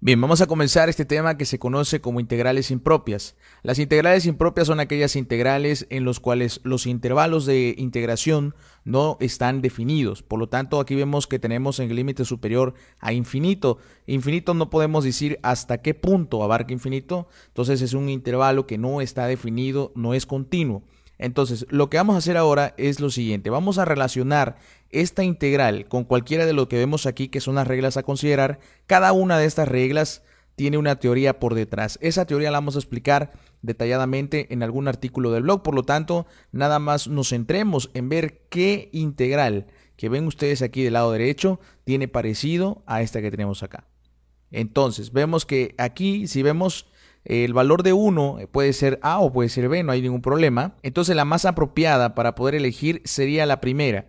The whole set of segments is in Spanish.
Bien, vamos a comenzar este tema que se conoce como integrales impropias. Las integrales impropias son aquellas integrales en los cuales los intervalos de integración no están definidos. Por lo tanto, aquí vemos que tenemos en límite superior a infinito. Infinito no podemos decir hasta qué punto abarca infinito. Entonces es un intervalo que no está definido, no es continuo. Entonces, lo que vamos a hacer ahora es lo siguiente. Vamos a relacionar esta integral con cualquiera de lo que vemos aquí, que son las reglas a considerar. Cada una de estas reglas tiene una teoría por detrás. Esa teoría la vamos a explicar detalladamente en algún artículo del blog. Por lo tanto, nada más nos centremos en ver qué integral que ven ustedes aquí del lado derecho tiene parecido a esta que tenemos acá. Entonces, vemos que aquí, si vemos el valor de 1 eh, puede ser A o puede ser B, no hay ningún problema. Entonces la más apropiada para poder elegir sería la primera.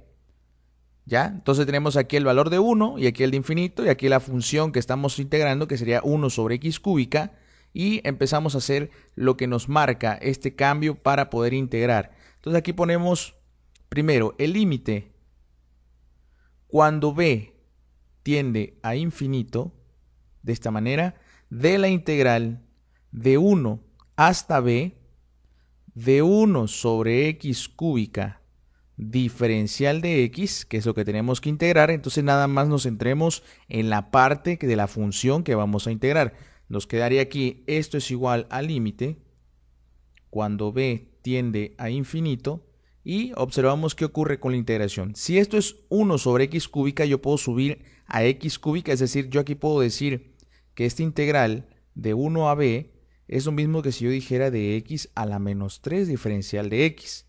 ¿Ya? Entonces tenemos aquí el valor de 1 y aquí el de infinito y aquí la función que estamos integrando que sería 1 sobre x cúbica y empezamos a hacer lo que nos marca este cambio para poder integrar. Entonces aquí ponemos primero el límite cuando b tiende a infinito de esta manera de la integral de 1 hasta b de 1 sobre x cúbica diferencial de x, que es lo que tenemos que integrar, entonces nada más nos centremos en la parte de la función que vamos a integrar. Nos quedaría aquí, esto es igual al límite, cuando b tiende a infinito, y observamos qué ocurre con la integración. Si esto es 1 sobre x cúbica, yo puedo subir a x cúbica, es decir, yo aquí puedo decir que esta integral de 1 a b es lo mismo que si yo dijera de x a la menos 3 diferencial de x.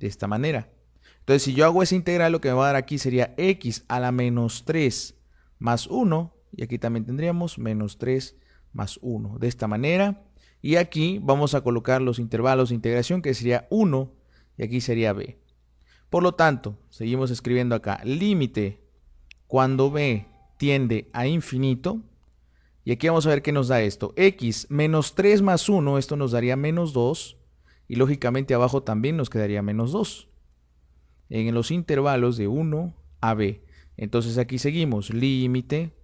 De esta manera. Entonces, si yo hago esa integral, lo que me va a dar aquí sería x a la menos 3 más 1. Y aquí también tendríamos menos 3 más 1. De esta manera. Y aquí vamos a colocar los intervalos de integración, que sería 1 y aquí sería b. Por lo tanto, seguimos escribiendo acá, límite cuando b tiende a infinito, y aquí vamos a ver qué nos da esto. X menos 3 más 1, esto nos daría menos 2. Y lógicamente abajo también nos quedaría menos 2. En los intervalos de 1 a b. Entonces aquí seguimos. Límite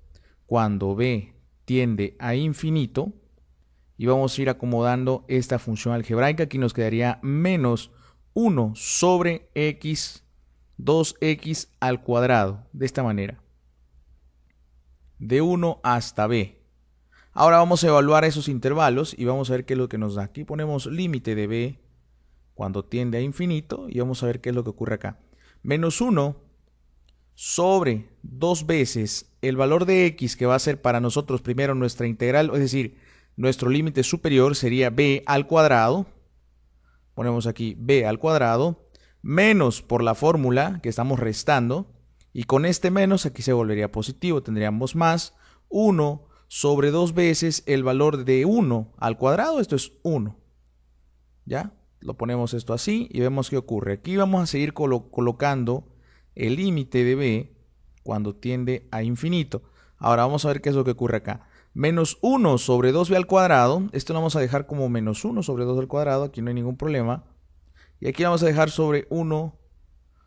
cuando b tiende a infinito. Y vamos a ir acomodando esta función algebraica. Aquí nos quedaría menos 1 sobre x, 2x al cuadrado. De esta manera. De 1 hasta b. Ahora vamos a evaluar esos intervalos y vamos a ver qué es lo que nos da. Aquí ponemos límite de b cuando tiende a infinito y vamos a ver qué es lo que ocurre acá. Menos 1 sobre dos veces el valor de x que va a ser para nosotros primero nuestra integral, es decir, nuestro límite superior sería b al cuadrado. Ponemos aquí b al cuadrado menos por la fórmula que estamos restando y con este menos aquí se volvería positivo, tendríamos más 1 sobre dos veces el valor de 1 al cuadrado, esto es 1. ¿Ya? Lo ponemos esto así y vemos qué ocurre. Aquí vamos a seguir colocando el límite de b cuando tiende a infinito. Ahora vamos a ver qué es lo que ocurre acá. Menos 1 sobre 2b al cuadrado. Esto lo vamos a dejar como menos 1 sobre 2 al cuadrado. Aquí no hay ningún problema. Y aquí lo vamos a dejar sobre 1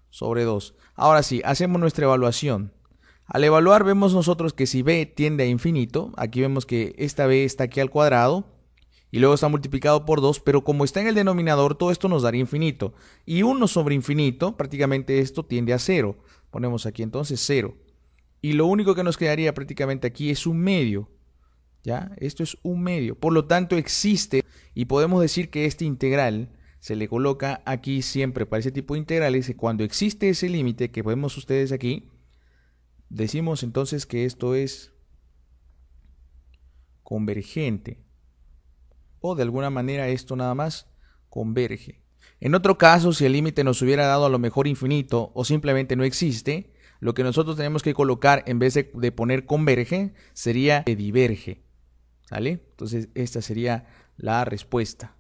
sobre 2. Ahora sí, hacemos nuestra evaluación. Al evaluar vemos nosotros que si b tiende a infinito, aquí vemos que esta b está aquí al cuadrado y luego está multiplicado por 2, pero como está en el denominador todo esto nos daría infinito. Y 1 sobre infinito, prácticamente esto tiende a 0. Ponemos aquí entonces 0. Y lo único que nos quedaría prácticamente aquí es un medio. ¿Ya? Esto es un medio. Por lo tanto existe y podemos decir que este integral se le coloca aquí siempre para ese tipo de integrales. Cuando existe ese límite que vemos ustedes aquí, Decimos entonces que esto es convergente. O de alguna manera esto nada más converge. En otro caso, si el límite nos hubiera dado a lo mejor infinito o simplemente no existe, lo que nosotros tenemos que colocar en vez de, poner converge sería diverge. ¿Sale? Entonces esta sería la respuesta.